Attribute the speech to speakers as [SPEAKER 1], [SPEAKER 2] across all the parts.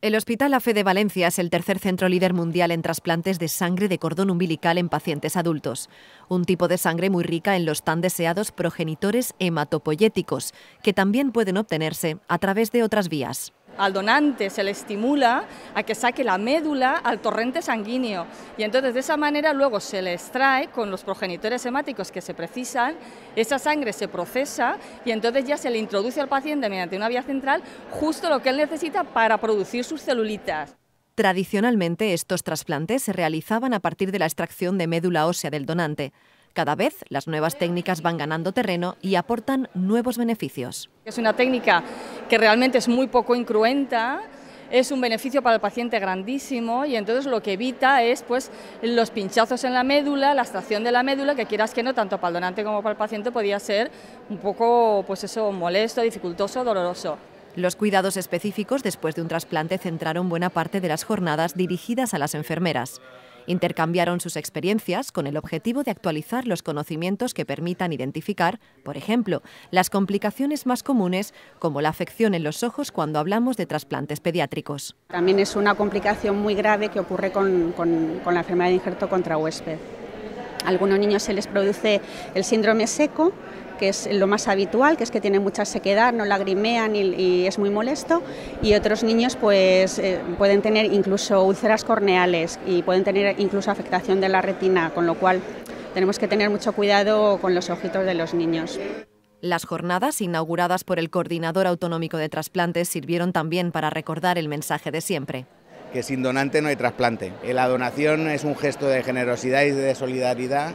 [SPEAKER 1] El Hospital AFE de Valencia es el tercer centro líder mundial en trasplantes de sangre de cordón umbilical en pacientes adultos, un tipo de sangre muy rica en los tan deseados progenitores hematopoyéticos, que también pueden obtenerse a través de otras vías
[SPEAKER 2] al donante se le estimula a que saque la médula al torrente sanguíneo y entonces de esa manera luego se le extrae con los progenitores hemáticos que se precisan, esa sangre se procesa y entonces ya se le introduce al paciente mediante una vía central justo lo que él
[SPEAKER 1] necesita para
[SPEAKER 2] producir sus celulitas.
[SPEAKER 1] Tradicionalmente estos trasplantes se realizaban a partir de la extracción de médula ósea del donante. Cada vez las nuevas técnicas van ganando terreno y aportan nuevos beneficios. Es una técnica que realmente es muy poco
[SPEAKER 2] incruenta, es un beneficio para el paciente grandísimo y entonces lo que evita es pues los pinchazos en la médula, la extracción de la médula, que quieras que no, tanto para el donante como para el paciente podía ser
[SPEAKER 1] un poco pues eso molesto, dificultoso, doloroso. Los cuidados específicos después de un trasplante centraron buena parte de las jornadas dirigidas a las enfermeras. Intercambiaron sus experiencias con el objetivo de actualizar los conocimientos que permitan identificar, por ejemplo, las complicaciones más comunes como la afección en los ojos cuando hablamos de trasplantes pediátricos.
[SPEAKER 3] También es una complicación muy grave que ocurre con, la enfermedad de injerto contra huésped. A algunos niños se les produce el síndrome seco, que es lo más habitual, que es que tienen mucha sequedad, no lagrimean y, es muy molesto, y otros niños pues eh, pueden tener incluso úlceras corneales y pueden tener incluso
[SPEAKER 1] afectación de la retina, con lo cual tenemos que tener mucho cuidado con los ojitos de los niños. Las jornadas inauguradas por el Coordinador Autonómico de Trasplantes sirvieron también para recordar el mensaje de siempre
[SPEAKER 2] que sin donante no hay trasplante. Eh, la donación es un gesto de generosidad y de solidaridad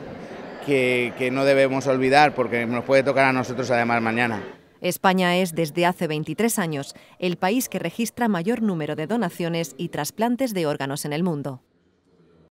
[SPEAKER 2] que, no debemos olvidar porque nos puede tocar a nosotros además mañana.
[SPEAKER 1] España es desde hace 23 años el país que registra mayor número de donaciones y trasplantes de órganos en el mundo.